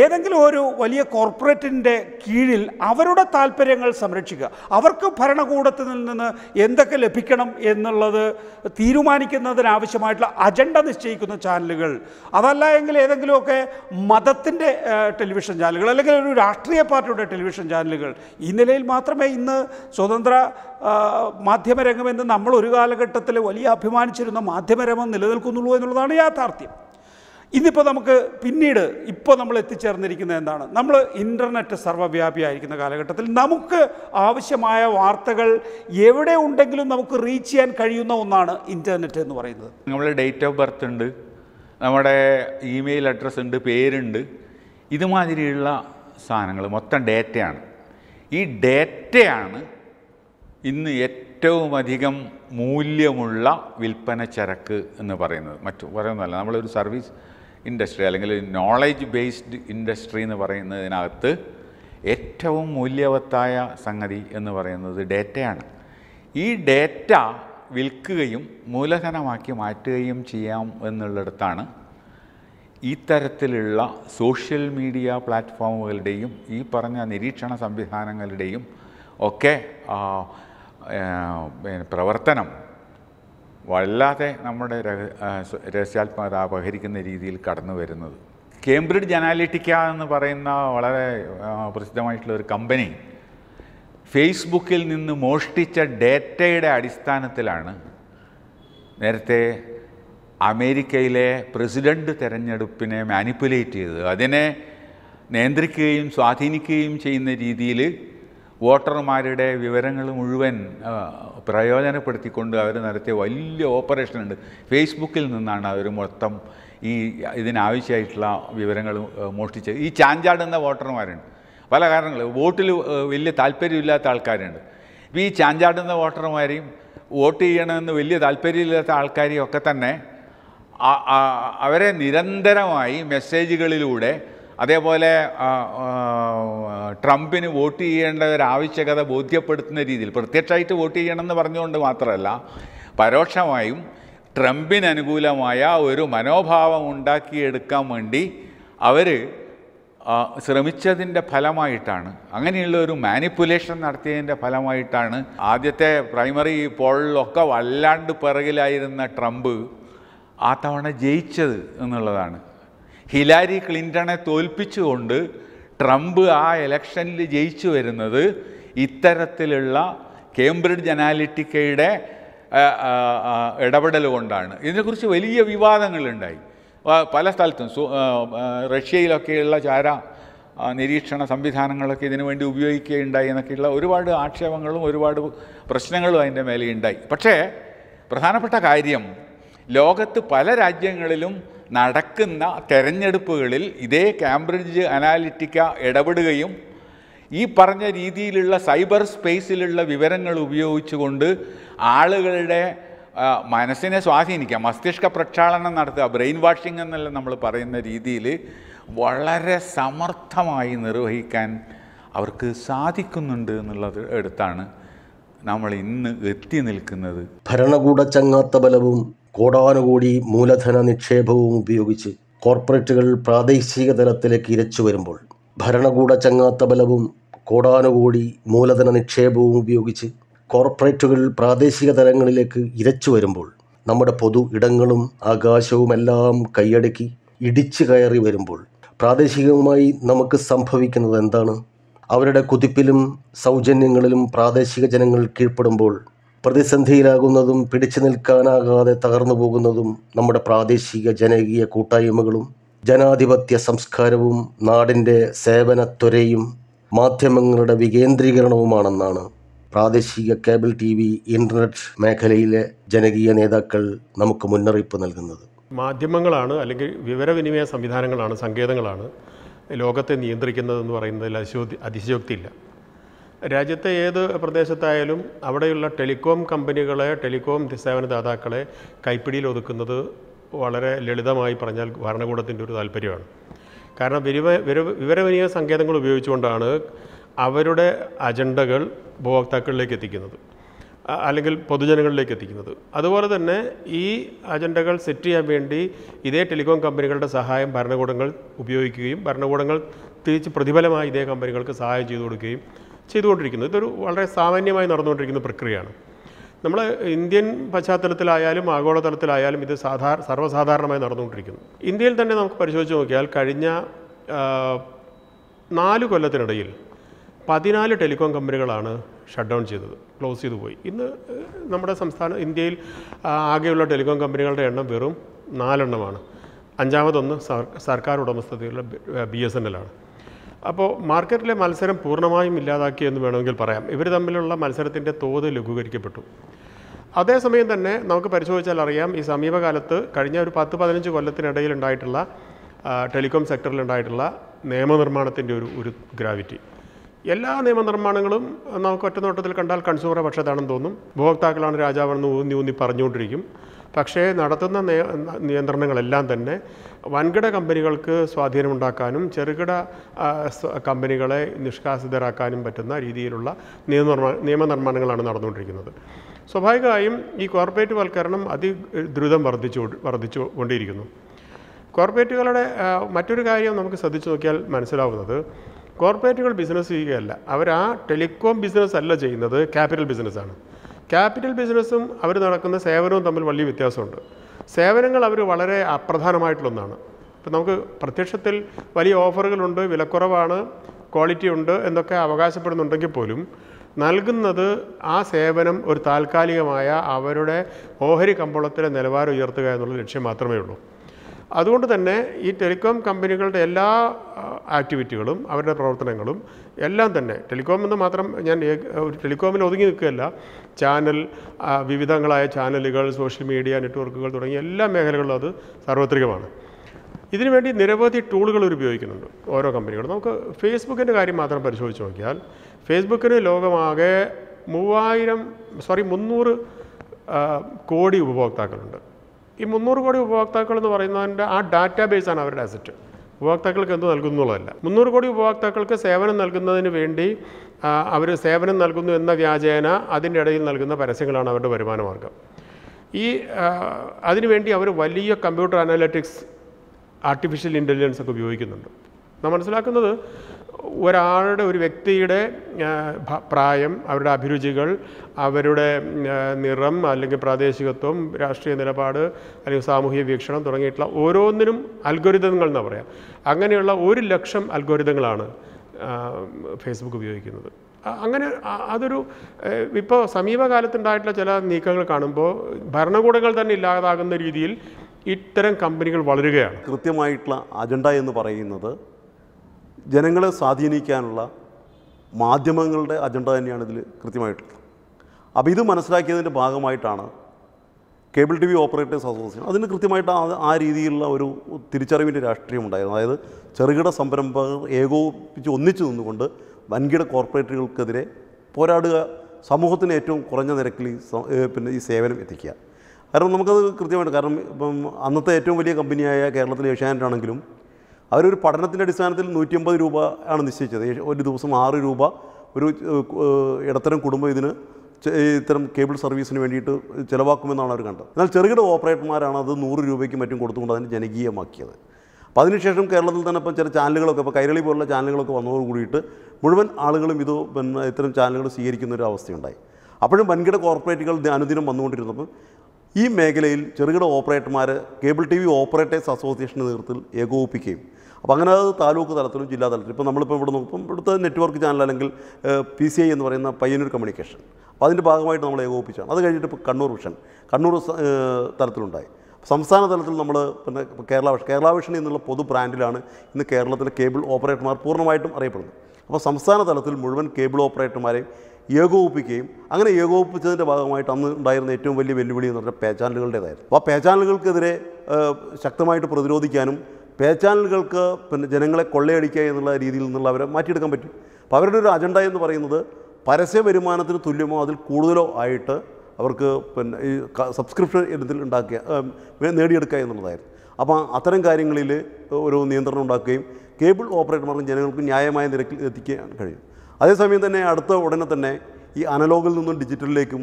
ഏതെങ്കിലും ഒരു വലിയ കോർപ്പറേറ്റിൻ്റെ കീഴിൽ അവരുടെ താല്പര്യങ്ങൾ സംരക്ഷിക്കുക അവർക്ക് ഭരണകൂടത്തിൽ നിന്ന് എന്തൊക്കെ ലഭിക്കണം എന്നുള്ളത് തീരുമാനിക്കുന്നതിനാവശ്യമായിട്ടുള്ള അജണ്ട നിശ്ചയിക്കുന്ന ചാനലുകൾ അതല്ല എങ്കിൽ ഏതെങ്കിലുമൊക്കെ മതത്തിൻ്റെ ടെലിവിഷൻ ചാനലുകൾ അല്ലെങ്കിൽ ഒരു രാഷ്ട്രീയ പാർട്ടിയുടെ ടെലിവിഷൻ ചാനലുകൾ ഈ നിലയിൽ മാത്രമേ ഇന്ന് സ്വതന്ത്ര മാധ്യമരംഗമെന്ന് നമ്മൾ ഒരു കാലഘട്ടത്തിൽ വലിയ അഭിമാനിച്ചിരുന്ന മാധ്യമരംഗം നിലനിൽക്കുന്നുള്ളൂ എന്നുള്ളതാണ് യാഥാർത്ഥ്യം ഇന്നിപ്പോൾ നമുക്ക് പിന്നീട് ഇപ്പോൾ നമ്മൾ എത്തിച്ചേർന്നിരിക്കുന്നത് എന്താണ് നമ്മൾ ഇൻ്റർനെറ്റ് സർവ്വവ്യാപിയായിരിക്കുന്ന കാലഘട്ടത്തിൽ നമുക്ക് ആവശ്യമായ വാർത്തകൾ എവിടെ ഉണ്ടെങ്കിലും നമുക്ക് റീച്ച് ചെയ്യാൻ കഴിയുന്ന ഒന്നാണ് ഇൻ്റർനെറ്റ് എന്ന് പറയുന്നത്
നമ്മുടെ ഡേറ്റ് ഓഫ് ബർത്ത് ഉണ്ട് നമ്മുടെ ഇമെയിൽ അഡ്രസ്സ് ഉണ്ട് പേരുണ്ട് ഇതുമാതിരിയുള്ള സാധനങ്ങൾ മൊത്തം ഡേറ്റയാണ് ഈ ഡേറ്റയാണ് ഇന്ന് ഏറ്റവും അധികം മൂല്യമുള്ള വിൽപ്പന ചരക്ക് എന്ന് പറയുന്നത് മറ്റു പറയുന്നതല്ല നമ്മളൊരു സർവീസ് ഇൻഡസ്ട്രി അല്ലെങ്കിൽ നോളജ് ബേസ്ഡ് ഇൻഡസ്ട്രി എന്ന് പറയുന്നതിനകത്ത് ഏറ്റവും മൂല്യവത്തായ സംഗതി എന്ന് പറയുന്നത് ഡേറ്റയാണ് ഈ ഡേറ്റ വിൽക്കുകയും മൂലധനമാക്കി മാറ്റുകയും ചെയ്യാം എന്നുള്ളിടത്താണ് ഈ തരത്തിലുള്ള സോഷ്യൽ മീഡിയ പ്ലാറ്റ്ഫോമുകളുടെയും ഈ പറഞ്ഞ നിരീക്ഷണ സംവിധാനങ്ങളുടെയും ഒക്കെ പ്രവർത്തനം വല്ലാതെ നമ്മുടെ രഹസ്യാത്മകത അപഹരിക്കുന്ന രീതിയിൽ കടന്നു വരുന്നത് കേംബ്രിഡ്ജ് അനാലിറ്റിക്ക എന്ന് പറയുന്ന വളരെ പ്രസിദ്ധമായിട്ടുള്ള ഒരു കമ്പനി ഫേസ്ബുക്കിൽ നിന്ന് മോഷ്ടിച്ച ഡേറ്റയുടെ അടിസ്ഥാനത്തിലാണ് നേരത്തെ അമേരിക്കയിലെ പ്രസിഡൻ്റ് തെരഞ്ഞെടുപ്പിനെ മാനിപ്പുലേറ്റ് ചെയ്തത് അതിനെ നിയന്ത്രിക്കുകയും സ്വാധീനിക്കുകയും ചെയ്യുന്ന രീതിയിൽ വോട്ടർമാരുടെ വിവരങ്ങൾ മുഴുവൻ പ്രയോജനപ്പെടുത്തിക്കൊണ്ട് അവർ നടത്തിയ വലിയ ഓപ്പറേഷനുണ്ട് ഫേസ്ബുക്കിൽ നിന്നാണ് അവർ മൊത്തം ഈ ഇതിനാവശ്യമായിട്ടുള്ള വിവരങ്ങൾ മോഷ്ടിച്ചത് ഈ ചാഞ്ചാടുന്ന വോട്ടർമാരുണ്ട് പല കാരണങ്ങൾ വോട്ടിൽ വലിയ താല്പര്യമില്ലാത്ത ആൾക്കാരുണ്ട് ഇപ്പോൾ ഈ ചാഞ്ചാടുന്ന വോട്ടർമാരെയും വോട്ട് ചെയ്യണമെന്ന് വലിയ താല്പര്യമില്ലാത്ത ആൾക്കാരെയും ഒക്കെ തന്നെ അവരെ നിരന്തരമായി മെസ്സേജുകളിലൂടെ അതേപോലെ ട്രംപിന് വോട്ട് ചെയ്യേണ്ട ഒരു ആവശ്യകത ബോധ്യപ്പെടുത്തുന്ന രീതിയിൽ പ്രത്യക്ഷമായിട്ട് വോട്ട് ചെയ്യണമെന്ന് പറഞ്ഞുകൊണ്ട് മാത്രമല്ല പരോക്ഷമായും ട്രംപിന് അനുകൂലമായ ഒരു മനോഭാവം ഉണ്ടാക്കിയെടുക്കാൻ വേണ്ടി അവർ ശ്രമിച്ചതിൻ്റെ ഫലമായിട്ടാണ് അങ്ങനെയുള്ള ഒരു മാനിപ്പുലേഷൻ നടത്തിയതിൻ്റെ ഫലമായിട്ടാണ് ആദ്യത്തെ പ്രൈമറി പോളിലൊക്കെ വല്ലാണ്ട് പിറകിലായിരുന്ന ട്രംപ് ആ തവണ ജയിച്ചത് എന്നുള്ളതാണ് ഹിലാരി ക്ലിൻ്റണെ തോൽപ്പിച്ചുകൊണ്ട് ട്രംപ് ആ ഇലക്ഷനിൽ ജയിച്ചു വരുന്നത് ഇത്തരത്തിലുള്ള കേംബ്രിഡ്ജ് അനാലിറ്റിക്കയുടെ ഇടപെടൽ കൊണ്ടാണ് ഇതിനെക്കുറിച്ച് വലിയ വിവാദങ്ങളുണ്ടായി പല സ്ഥലത്തും റഷ്യയിലൊക്കെയുള്ള ചാര നിരീക്ഷണ സംവിധാനങ്ങളൊക്കെ ഇതിനു വേണ്ടി ഉപയോഗിക്കുകയുണ്ടായി എന്നൊക്കെയുള്ള ഒരുപാട് ആക്ഷേപങ്ങളും ഒരുപാട് പ്രശ്നങ്ങളും അതിൻ്റെ മേലെ ഉണ്ടായി പക്ഷേ പ്രധാനപ്പെട്ട കാര്യം ലോകത്ത് പല രാജ്യങ്ങളിലും നടക്കുന്ന തെരഞ്ഞെടുപ്പുകളിൽ ഇതേ കാംബ്രിഡ്ജ് അനാലിറ്റിക്ക ഇടപെടുകയും ഈ പറഞ്ഞ രീതിയിലുള്ള സൈബർ സ്പേസിലുള്ള വിവരങ്ങൾ ഉപയോഗിച്ചുകൊണ്ട് ആളുകളുടെ മനസ്സിനെ സ്വാധീനിക്കാം മസ്തിഷ്ക പ്രക്ഷാളനം നടത്തുക ബ്രെയിൻ വാഷിംഗ് എന്നല്ല നമ്മൾ പറയുന്ന രീതിയിൽ വളരെ സമർത്ഥമായി നിർവഹിക്കാൻ അവർക്ക് സാധിക്കുന്നുണ്ട് എന്നുള്ളത് എടുത്താണ് നമ്മൾ ഇന്ന് എത്തി നിൽക്കുന്നത്
ഭരണകൂട ചങ്ങാത്ത ബലവും കോടാനുകൂടി മൂലധന നിക്ഷേപവും ഉപയോഗിച്ച് കോർപ്പറേറ്റുകൾ പ്രാദേശിക തലത്തിലേക്ക് ഇരച്ചു വരുമ്പോൾ ഭരണകൂട ചങ്ങാത്ത ബലവും കോടാനുകൂടി മൂലധന നിക്ഷേപവും ഉപയോഗിച്ച് കോർപ്പറേറ്റുകൾ പ്രാദേശിക തലങ്ങളിലേക്ക് ഇരച്ചു വരുമ്പോൾ നമ്മുടെ പൊതു ഇടങ്ങളും ആകാശവുമെല്ലാം കൈയടക്കി ഇടിച്ചു കയറി വരുമ്പോൾ പ്രാദേശികവുമായി നമുക്ക് സംഭവിക്കുന്നത് എന്താണ് അവരുടെ കുതിപ്പിലും സൗജന്യങ്ങളിലും പ്രാദേശിക ജനങ്ങൾ കീഴ്പ്പെടുമ്പോൾ പ്രതിസന്ധിയിലാകുന്നതും പിടിച്ചു നിൽക്കാനാകാതെ തകർന്നു പോകുന്നതും നമ്മുടെ പ്രാദേശിക ജനകീയ കൂട്ടായ്മകളും ജനാധിപത്യ സംസ്കാരവും നാടിൻ്റെ സേവനത്വരയും മാധ്യമങ്ങളുടെ വികേന്ദ്രീകരണവുമാണെന്നാണ് പ്രാദേശിക കേബിൾ ടി വി ഇൻ്റർനെറ്റ് മേഖലയിലെ ജനകീയ നേതാക്കൾ നമുക്ക് മുന്നറിയിപ്പ് നൽകുന്നത്
മാധ്യമങ്ങളാണ് അല്ലെങ്കിൽ വിവരവിനിമയ സംവിധാനങ്ങളാണ് സങ്കേതങ്ങളാണ് ലോകത്തെ നിയന്ത്രിക്കുന്നതെന്ന് പറയുന്നതിൽ അശോ അതിശയോക്തിയില്ല രാജ്യത്തെ ഏത് പ്രദേശത്തായാലും അവിടെയുള്ള ടെലികോം കമ്പനികളെ ടെലികോം സേവന ദാതാക്കളെ കൈപ്പിടിയിൽ ഒതുക്കുന്നത് വളരെ ലളിതമായി പറഞ്ഞാൽ ഭരണകൂടത്തിൻ്റെ ഒരു താല്പര്യമാണ് കാരണം വിവ വിവരവിനിയ സങ്കേതങ്ങൾ ഉപയോഗിച്ചുകൊണ്ടാണ് അവരുടെ അജണ്ടകൾ ഉപഭോക്താക്കളിലേക്ക് എത്തിക്കുന്നത് അല്ലെങ്കിൽ പൊതുജനങ്ങളിലേക്ക് എത്തിക്കുന്നത് അതുപോലെ തന്നെ ഈ അജണ്ടകൾ സെറ്റ് ചെയ്യാൻ വേണ്ടി ഇതേ ടെലികോം കമ്പനികളുടെ സഹായം ഭരണകൂടങ്ങൾ ഉപയോഗിക്കുകയും ഭരണകൂടങ്ങൾ തിരിച്ച് പ്രതിഫലമായി ഇതേ കമ്പനികൾക്ക് സഹായം ചെയ്തു കൊടുക്കുകയും ചെയ്തുകൊണ്ടിരിക്കുന്നത് ഇതൊരു വളരെ സാമാന്യമായി നടന്നുകൊണ്ടിരിക്കുന്ന പ്രക്രിയയാണ് നമ്മൾ ഇന്ത്യൻ പശ്ചാത്തലത്തിലായാലും ആഗോളതലത്തിലായാലും ഇത് സാധാരണ സർവ്വസാധാരണമായി നടന്നുകൊണ്ടിരിക്കുന്നു ഇന്ത്യയിൽ തന്നെ നമുക്ക് പരിശോധിച്ച് നോക്കിയാൽ കഴിഞ്ഞ നാല് കൊല്ലത്തിനിടയിൽ പതിനാല് ടെലികോം കമ്പനികളാണ് ഷട്ട് ഡൗൺ ചെയ്തത് ക്ലോസ് ചെയ്തു പോയി ഇന്ന് നമ്മുടെ സംസ്ഥാന ഇന്ത്യയിൽ ആകെയുള്ള ടെലികോം കമ്പനികളുടെ എണ്ണം വെറും നാലെണ്ണമാണ് അഞ്ചാമതൊന്ന് സർക്കാർ ഉടമസ്ഥതയിലുള്ള ബി എസ് എൻ ആണ് അപ്പോൾ മാർക്കറ്റിലെ മത്സരം പൂർണ്ണമായും ഇല്ലാതാക്കി എന്ന് വേണമെങ്കിൽ പറയാം ഇവർ തമ്മിലുള്ള മത്സരത്തിൻ്റെ തോത് ലഘൂകരിക്കപ്പെട്ടു അതേസമയം തന്നെ നമുക്ക് പരിശോധിച്ചാൽ അറിയാം ഈ സമീപകാലത്ത് കഴിഞ്ഞ ഒരു പത്ത് പതിനഞ്ച് കൊല്ലത്തിനിടയിൽ ഉണ്ടായിട്ടുള്ള ടെലികോം സെക്ടറിൽ ഉണ്ടായിട്ടുള്ള നിയമനിർമ്മാണത്തിൻ്റെ ഒരു ഒരു ഗ്രാവിറ്റി എല്ലാ നിയമനിർമ്മാണങ്ങളും നമുക്ക് ഒറ്റനോട്ടത്തിൽ കണ്ടാൽ കൺസ്യൂമറെ പക്ഷത്താണെന്ന് തോന്നും ഉപഭോക്താക്കളാണ് രാജാവെന്ന് ഊന്നി ഊന്നി പറഞ്ഞുകൊണ്ടിരിക്കും പക്ഷേ നടത്തുന്ന നിയന്ത്രണങ്ങളെല്ലാം തന്നെ വൻകിട കമ്പനികൾക്ക് സ്വാധീനമുണ്ടാക്കാനും ചെറുകിട കമ്പനികളെ നിഷ്കാസിതരാക്കാനും പറ്റുന്ന രീതിയിലുള്ള നിയമനിർമ്മാ നിയമനിർമ്മാണങ്ങളാണ് നടന്നുകൊണ്ടിരിക്കുന്നത് സ്വാഭാവികമായും ഈ കോർപ്പറേറ്റ് വൽക്കരണം അതിദ്രുതം വർദ്ധിച്ചു വർദ്ധിച്ചു കൊണ്ടിരിക്കുന്നു കോർപ്പറേറ്റുകളുടെ മറ്റൊരു കാര്യം നമുക്ക് ശ്രദ്ധിച്ചു നോക്കിയാൽ മനസ്സിലാവുന്നത് കോർപ്പറേറ്റുകൾ ബിസിനസ് ചെയ്യുകയല്ല അവർ ആ ടെലികോം ബിസിനസ് അല്ല ചെയ്യുന്നത് ക്യാപിറ്റൽ ബിസിനസ്സാണ് ക്യാപിറ്റൽ ബിസിനസ്സും അവർ നടക്കുന്ന സേവനവും തമ്മിൽ വലിയ വ്യത്യാസമുണ്ട് സേവനങ്ങൾ അവർ വളരെ അപ്രധാനമായിട്ടുള്ളൊന്നാണ് ഇപ്പം നമുക്ക് പ്രത്യക്ഷത്തിൽ വലിയ ഓഫറുകളുണ്ട് വിലക്കുറവാണ് ക്വാളിറ്റി ഉണ്ട് എന്നൊക്കെ അവകാശപ്പെടുന്നുണ്ടെങ്കിൽ പോലും നൽകുന്നത് ആ സേവനം ഒരു താൽക്കാലികമായ അവരുടെ ഓഹരി കമ്പോളത്തിലെ നിലവാരം ഉയർത്തുക എന്നുള്ള ലക്ഷ്യം മാത്രമേ ഉള്ളൂ അതുകൊണ്ട് തന്നെ ഈ ടെലികോം കമ്പനികളുടെ എല്ലാ ആക്ടിവിറ്റികളും അവരുടെ പ്രവർത്തനങ്ങളും എല്ലാം തന്നെ ടെലികോം എന്ന് മാത്രം ഞാൻ ഒരു ടെലികോമിൽ ഒതുങ്ങി നിൽക്കുകയല്ല ചാനൽ വിവിധങ്ങളായ ചാനലുകൾ സോഷ്യൽ മീഡിയ നെറ്റ്വർക്കുകൾ തുടങ്ങിയ എല്ലാ മേഖലകളിലും അത് സാർവത്രികമാണ് ഇതിനുവേണ്ടി നിരവധി ടൂളുകൾ ഉപയോഗിക്കുന്നുണ്ട് ഓരോ കമ്പനികളും നമുക്ക് ഫേസ്ബുക്കിൻ്റെ കാര്യം മാത്രം പരിശോധിച്ച് നോക്കിയാൽ ഫേസ്ബുക്കിന് ലോകമാകെ മൂവായിരം സോറി മുന്നൂറ് കോടി ഉപഭോക്താക്കളുണ്ട് ഈ മുന്നൂറ് കോടി ഉപഭോക്താക്കൾ എന്ന് പറയുന്നതിൻ്റെ ആ ഡാറ്റാബേസാണ് അവരുടെ അസറ്റ് ഉപഭോക്താക്കൾക്ക് എന്ത് നൽകുന്നുള്ളതല്ല മുന്നൂറ് കോടി ഉപഭോക്താക്കൾക്ക് സേവനം നൽകുന്നതിന് വേണ്ടി അവർ സേവനം നൽകുന്നു എന്ന വ്യാജേന അതിൻ്റെ ഇടയിൽ നൽകുന്ന പരസ്യങ്ങളാണ് അവരുടെ വരുമാന മാർഗം ഈ അതിനുവേണ്ടി അവർ വലിയ കമ്പ്യൂട്ടർ അനാലറ്റിക്സ് ആർട്ടിഫിഷ്യൽ ഇൻ്റലിജൻസ് ഒക്കെ ഉപയോഗിക്കുന്നുണ്ട് നാം മനസ്സിലാക്കുന്നത് ഒരാളുടെ ഒരു വ്യക്തിയുടെ പ്രായം അവരുടെ അഭിരുചികൾ അവരുടെ നിറം അല്ലെങ്കിൽ പ്രാദേശികത്വം രാഷ്ട്രീയ നിലപാട് അല്ലെങ്കിൽ സാമൂഹിക വീക്ഷണം തുടങ്ങിയിട്ടുള്ള ഓരോന്നിനും അൽഗോരിതങ്ങൾ എന്ന് പറയാം അങ്ങനെയുള്ള ഒരു ലക്ഷം അൽഗോരിതങ്ങളാണ് ഫേസ്ബുക്ക് ഉപയോഗിക്കുന്നത് അങ്ങനെ അതൊരു ഇപ്പോൾ സമീപകാലത്തുണ്ടായിട്ടുള്ള ചില നീക്കങ്ങൾ കാണുമ്പോൾ ഭരണകൂടങ്ങൾ തന്നെ ഇല്ലാതാകുന്ന രീതിയിൽ ഇത്തരം കമ്പനികൾ വളരുകയാണ് കൃത്യമായിട്ടുള്ള അജണ്ട എന്ന് പറയുന്നത് ജനങ്ങളെ
സ്വാധീനിക്കാനുള്ള മാധ്യമങ്ങളുടെ അജണ്ട തന്നെയാണ് ഇതിൽ കൃത്യമായിട്ടുള്ളത് അപ്പോൾ ഇത് മനസ്സിലാക്കിയതിൻ്റെ ഭാഗമായിട്ടാണ് cable T V operators association അതിന് കൃത്യമായിട്ട് ആ രീതിയിലുള്ള ഒരു തിരിച്ചറിവിൻ്റെ രാഷ്ട്രീയം ഉണ്ടായിരുന്നു അതായത് ചെറുകിട സംരംഭകർ ഏകോപിച്ച് ഒന്നിച്ചു നിന്നുകൊണ്ട് വൻകിട കോർപ്പറേറ്റുകൾക്കെതിരെ പോരാടുക സമൂഹത്തിന് ഏറ്റവും കുറഞ്ഞ നിരക്കിൽ ഈ പിന്നെ ഈ സേവനം എത്തിക്കുക കാരണം നമുക്കത് കൃത്യമായിട്ട് കാരണം ഇപ്പം അന്നത്തെ ഏറ്റവും വലിയ കമ്പനിയായ കേരളത്തിലെ ഏഷ്യാനെറ്റ് ആണെങ്കിലും അവരൊരു പഠനത്തിൻ്റെ അടിസ്ഥാനത്തിൽ നൂറ്റിയമ്പത് രൂപ ആണ് നിശ്ചയിച്ചത് ഒരു ദിവസം ആറ് രൂപ ഒരു ഇടത്തരം കുടുംബം ഇതിന് ഇത്തരം കേബിൾ സർവീസിന് വേണ്ടിയിട്ട് ചിലവാക്കുമെന്നാണ് അവർ കണ്ടത് എന്നാൽ ചെറുകിട ഓപ്പറേറ്റർമാരാണ് അത് നൂറ് രൂപയ്ക്ക് മറ്റും കൊടുത്തുകൊണ്ട് അതിനെ ജനകീയമാക്കിയത് അപ്പോൾ അതിനുശേഷം കേരളത്തിൽ തന്നെ ഇപ്പം ചില ചാനലുകളൊക്കെ ഇപ്പോൾ കൈരളി പോലുള്ള ചാനലുകളൊക്കെ വന്നതോട് കൂടിയിട്ട് മുഴുവൻ ആളുകളും ഇത് പിന്നെ ഇത്തരം ചാനലുകൾ സ്വീകരിക്കുന്ന ഒരു അവസ്ഥയുണ്ടായി അപ്പോഴും വൻകിട കോർപ്പറേറ്റുകൾ അനുദിനം വന്നുകൊണ്ടിരുന്നപ്പോൾ ഈ മേഖലയിൽ ചെറുകിട ഓപ്പറേറ്റർമാർ കേബിൾ ടി വി ഓപ്പറേറ്റേഴ്സ് അസോസിയേഷൻ്റെ നേതൃത്വത്തിൽ ഏകോപിപ്പിക്കുകയും അപ്പോൾ അങ്ങനെ അത് താലൂക്ക് തലത്തിലും ജില്ലാ തലത്തിലും ഇപ്പോൾ നമ്മളിപ്പോൾ ഇവിടെ നോക്കുമ്പോൾ ഇവിടുത്തെ നെറ്റ്വർക്ക് ചാനൽ അല്ലെങ്കിൽ പി സി ഐ എന്ന് പറയുന്ന പയ്യന്നൂർ കമ്മ്യൂണിക്കേഷൻ അപ്പോൾ അതിൻ്റെ ഭാഗമായിട്ട് നമ്മൾ ഏകോപിപ്പിച്ചാണ് അത് കഴിഞ്ഞിട്ട് ഇപ്പോൾ കണ്ണൂർ വിഷൻ കണ്ണൂർ തലത്തിലുണ്ടായി സംസ്ഥാന തലത്തിൽ നമ്മൾ പിന്നെ കേരള വിഷൻ കേരള വിഷൻ എന്നുള്ള പൊതു ബ്രാൻഡിലാണ് ഇന്ന് കേരളത്തിലെ കേബിൾ ഓപ്പറേറ്റർമാർ പൂർണ്ണമായിട്ടും അറിയപ്പെടുന്നത് അപ്പോൾ സംസ്ഥാന തലത്തിൽ മുഴുവൻ കേബിൾ ഓപ്പറേറ്റർമാരെയും ഏകോപിപ്പിക്കുകയും അങ്ങനെ ഏകോപിപ്പിച്ചതിൻ്റെ ഭാഗമായിട്ട് അന്ന് ഉണ്ടായിരുന്ന ഏറ്റവും വലിയ വെല്ലുവിളി എന്ന് പറഞ്ഞാൽ പേ ചാനലുകളുടേതായിരുന്നു അപ്പോൾ ആ പേ ചാനലുകൾക്കെതിരെ ശക്തമായിട്ട് പ്രതിരോധിക്കാനും പേ ചാനലുകൾക്ക് പിന്നെ ജനങ്ങളെ കൊള്ളയടിക്കുക എന്നുള്ള രീതിയിൽ നിന്നുള്ള അവരെ മാറ്റിയെടുക്കാൻ പറ്റും അപ്പോൾ അവരുടെ ഒരു അജണ്ട എന്ന് പറയുന്നത് പരസ്യ വരുമാനത്തിന് തുല്യമോ അതിൽ കൂടുതലോ ആയിട്ട് അവർക്ക് പിന്നെ ഈ സബ്സ്ക്രിപ്ഷൻ ഇനത്തിൽ ഉണ്ടാക്കുക നേടിയെടുക്കുക എന്നുള്ളതായിരുന്നു അപ്പോൾ അത്തരം കാര്യങ്ങളിൽ ഒരു നിയന്ത്രണം ഉണ്ടാക്കുകയും കേബിൾ ഓപ്പറേറ്റർമാർക്ക് ജനങ്ങൾക്ക് ന്യായമായ നിരക്കിൽ എത്തിക്കാൻ കഴിയും അതേസമയം തന്നെ അടുത്ത ഉടനെ തന്നെ ഈ അനലോഗിൽ നിന്നും ഡിജിറ്റലിലേക്കും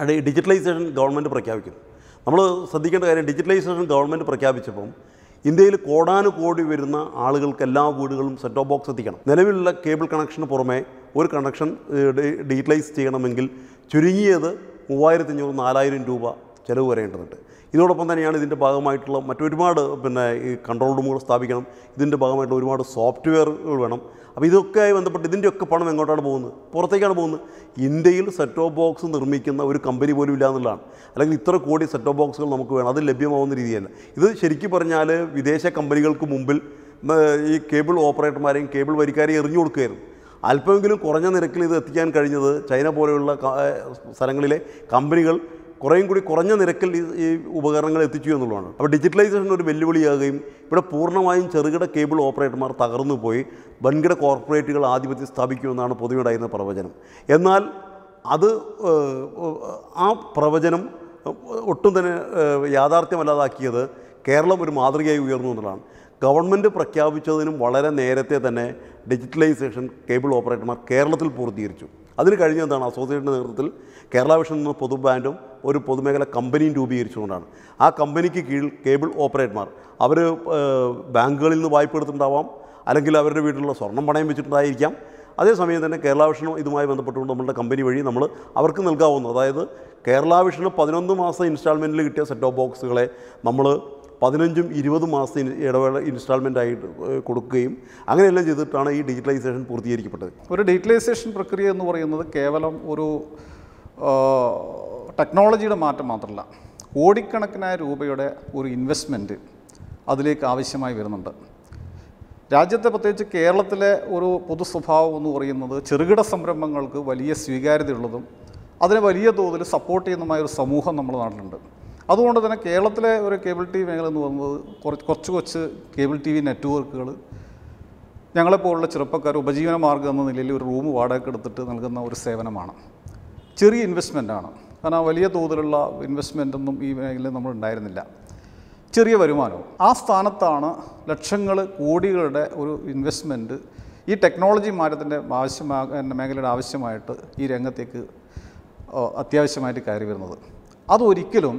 അല്ലെങ്കിൽ ഡിജിറ്റലൈസേഷൻ ഗവൺമെൻറ് പ്രഖ്യാപിക്കുന്നു നമ്മൾ ശ്രദ്ധിക്കേണ്ട കാര്യം ഡിജിറ്റലൈസേഷൻ ഗവൺമെൻറ് പ്രഖ്യാപിച്ചപ്പം ഇന്ത്യയിൽ കോടാനുകോടി വരുന്ന ആളുകൾക്ക് എല്ലാ വീടുകളും സെറ്റ് ഓഫ് ബോക്സ് എത്തിക്കണം നിലവിലുള്ള കേബിൾ കണക്ഷന് പുറമെ ഒരു കണക്ഷൻ ഡീറ്റലൈസ് ചെയ്യണമെങ്കിൽ ചുരുങ്ങിയത് മൂവായിരത്തി അഞ്ഞൂറ് നാലായിരം രൂപ ചിലവ് വരേണ്ടതുണ്ട് ഇതോടൊപ്പം തന്നെയാണ് ഇതിൻ്റെ ഭാഗമായിട്ടുള്ള മറ്റൊരുപാട് പിന്നെ ഈ കൺട്രോൾ റൂമുകൾ സ്ഥാപിക്കണം ഇതിൻ്റെ ഭാഗമായിട്ടുള്ള ഒരുപാട് സോഫ്റ്റ്വെയറുകൾ വേണം അപ്പോൾ ഇതൊക്കെയായി ബന്ധപ്പെട്ട് ഇതിൻ്റെയൊക്കെ പണം എങ്ങോട്ടാണ് പോകുന്നത് പുറത്തേക്കാണ് പോകുന്നത് ഇന്ത്യയിൽ സെറ്റ് ഓഫ് ബോക്സ് നിർമ്മിക്കുന്ന ഒരു കമ്പനി പോലും ഇല്ല എന്നുള്ളതാണ് അല്ലെങ്കിൽ ഇത്ര കോടി സെറ്റ് ഓഫ് ബോക്സുകൾ നമുക്ക് വേണം അത് ലഭ്യമാവുന്ന രീതിയല്ല ഇത് ശരിക്കും പറഞ്ഞാൽ വിദേശ കമ്പനികൾക്ക് മുമ്പിൽ ഈ കേബിൾ ഓപ്പറേറ്റർമാരെയും കേബിൾ വരിക്കാരെയും എറിഞ്ഞു കൊടുക്കുകയായിരുന്നു അല്പമെങ്കിലും കുറഞ്ഞ നിരക്കിൽ ഇത് എത്തിക്കാൻ കഴിഞ്ഞത് ചൈന പോലെയുള്ള സ്ഥലങ്ങളിലെ കമ്പനികൾ കുറേയും കൂടി കുറഞ്ഞ നിരക്കിൽ ഈ ഉപകരണങ്ങൾ എത്തിച്ചു എന്നുള്ളതാണ് അപ്പോൾ ഡിജിറ്റലൈസേഷൻ ഒരു വെല്ലുവിളിയാകുകയും ഇവിടെ പൂർണ്ണമായും ചെറുകിട കേബിൾ ഓപ്പറേറ്റർമാർ തകർന്നു പോയി വൻകിട കോർപ്പറേറ്റുകൾ ആധിപത്യം സ്ഥാപിക്കുമെന്നാണ് പൊതുവെയുണ്ടായിരുന്ന പ്രവചനം എന്നാൽ അത് ആ പ്രവചനം ഒട്ടും തന്നെ യാഥാർത്ഥ്യമല്ലാതാക്കിയത് കേരളം ഒരു മാതൃകയായി ഉയർന്നു എന്നുള്ളതാണ് ഗവൺമെൻറ് പ്രഖ്യാപിച്ചതിനും വളരെ നേരത്തെ തന്നെ ഡിജിറ്റലൈസേഷൻ കേബിൾ ഓപ്പറേറ്റർമാർ കേരളത്തിൽ പൂർത്തീകരിച്ചു അതിന് കഴിഞ്ഞ എന്താണ് അസോസിയേഷൻ്റെ നേതൃത്വത്തിൽ കേരള വിഷൻ എന്ന ബ്രാൻഡും ഒരു പൊതുമേഖല കമ്പനിയും രൂപീകരിച്ചുകൊണ്ടാണ് ആ കമ്പനിക്ക് കീഴിൽ കേബിൾ ഓപ്പറേറ്റർമാർ അവർ ബാങ്കുകളിൽ നിന്ന് വായ്പ എടുത്തിട്ടുണ്ടാവാം അല്ലെങ്കിൽ അവരുടെ വീട്ടിലുള്ള സ്വർണം പണയം വെച്ചിട്ടുണ്ടായിരിക്കാം അതേസമയം തന്നെ കേരള വിഷനും ഇതുമായി ബന്ധപ്പെട്ടുകൊണ്ട് നമ്മളുടെ കമ്പനി വഴി നമ്മൾ അവർക്ക് നൽകാവുന്ന അതായത് കേരള വിഷന് പതിനൊന്ന് മാസം ഇൻസ്റ്റാൾമെൻറ്റിൽ കിട്ടിയ സെറ്റ് ഓഫ് ബോക്സുകളെ നമ്മൾ പതിനഞ്ചും ഇരുപതും മാസത്തെ ഇടവേള ഇൻസ്റ്റാൾമെൻ്റ് ആയിട്ട് കൊടുക്കുകയും അങ്ങനെയെല്ലാം ചെയ്തിട്ടാണ് ഈ ഡിജിറ്റലൈസേഷൻ പൂർത്തീകരിക്കപ്പെട്ടത്
ഒരു ഡിജിറ്റലൈസേഷൻ പ്രക്രിയ എന്ന് പറയുന്നത് കേവലം ഒരു ടെക്നോളജിയുടെ മാറ്റം മാത്രമല്ല കോടിക്കണക്കിനായ രൂപയുടെ ഒരു ഇൻവെസ്റ്റ്മെൻറ്റ് അതിലേക്ക് ആവശ്യമായി വരുന്നുണ്ട് രാജ്യത്തെ പ്രത്യേകിച്ച് കേരളത്തിലെ ഒരു പൊതു സ്വഭാവം എന്ന് പറയുന്നത് ചെറുകിട സംരംഭങ്ങൾക്ക് വലിയ സ്വീകാര്യതയുള്ളതും അതിനെ വലിയ തോതിൽ സപ്പോർട്ട് ചെയ്യുന്നതുമായ ഒരു സമൂഹം നമ്മുടെ നാട്ടിലുണ്ട് അതുകൊണ്ട് തന്നെ കേരളത്തിലെ ഒരു കേബിൾ ടി വി മേഖല എന്ന് പറയുന്നത് കുറച്ച് കുറച്ച് കൊച്ച് കേബിൾ ടി വി നെറ്റ്വർക്കുകൾ ഞങ്ങളെപ്പോലുള്ള ചെറുപ്പക്കാർ ഉപജീവന മാർഗ്ഗം എന്ന നിലയിൽ ഒരു റൂം വാടക എടുത്തിട്ട് നൽകുന്ന ഒരു സേവനമാണ് ചെറിയ ഇൻവെസ്റ്റ്മെൻറ്റാണ് കാരണം വലിയ തോതിലുള്ള ഇൻവെസ്റ്റ്മെൻറ്റൊന്നും ഈ മേഖലയിൽ നമ്മൾ ഉണ്ടായിരുന്നില്ല ചെറിയ വരുമാനവും ആ സ്ഥാനത്താണ് ലക്ഷങ്ങൾ കോടികളുടെ ഒരു ഇൻവെസ്റ്റ്മെൻറ്റ് ഈ ടെക്നോളജി മാറ്റത്തിൻ്റെ ആവശ്യമാ മേഖലയുടെ ആവശ്യമായിട്ട് ഈ രംഗത്തേക്ക് അത്യാവശ്യമായിട്ട് കയറി വരുന്നത് അതൊരിക്കലും